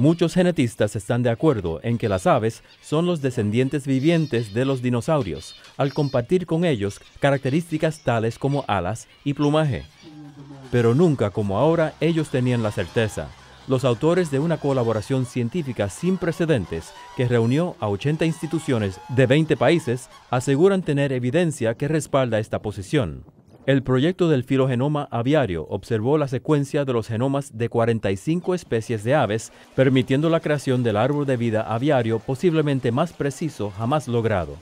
Muchos genetistas están de acuerdo en que las aves son los descendientes vivientes de los dinosaurios, al compartir con ellos características tales como alas y plumaje. Pero nunca como ahora ellos tenían la certeza. Los autores de una colaboración científica sin precedentes que reunió a 80 instituciones de 20 países aseguran tener evidencia que respalda esta posición. El proyecto del filogenoma aviario observó la secuencia de los genomas de 45 especies de aves, permitiendo la creación del árbol de vida aviario posiblemente más preciso jamás logrado.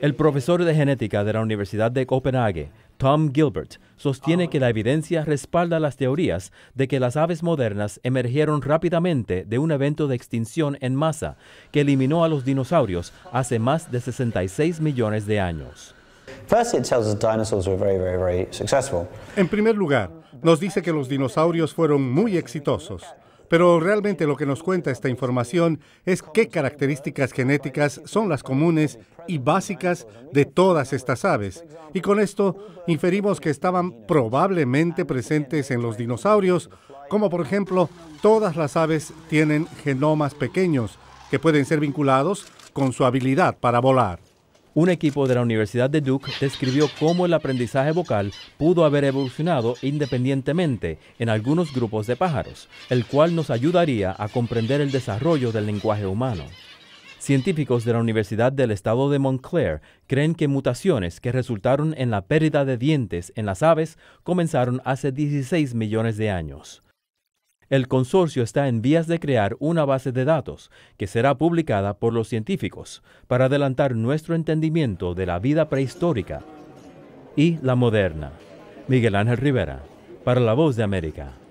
El profesor de genética de la Universidad de Copenhague, Tom Gilbert, sostiene que la evidencia respalda las teorías de que las aves modernas emergieron rápidamente de un evento de extinción en masa que eliminó a los dinosaurios hace más de 66 millones de años. En primer lugar, nos dice que los dinosaurios fueron muy exitosos. Pero realmente lo que nos cuenta esta información es qué características genéticas son las comunes y básicas de todas estas aves. Y con esto inferimos que estaban probablemente presentes en los dinosaurios, como por ejemplo todas las aves tienen genomas pequeños que pueden ser vinculados con su habilidad para volar. Un equipo de la Universidad de Duke describió cómo el aprendizaje vocal pudo haber evolucionado independientemente en algunos grupos de pájaros, el cual nos ayudaría a comprender el desarrollo del lenguaje humano. Científicos de la Universidad del Estado de Montclair creen que mutaciones que resultaron en la pérdida de dientes en las aves comenzaron hace 16 millones de años. El consorcio está en vías de crear una base de datos que será publicada por los científicos para adelantar nuestro entendimiento de la vida prehistórica y la moderna. Miguel Ángel Rivera, para la voz de América.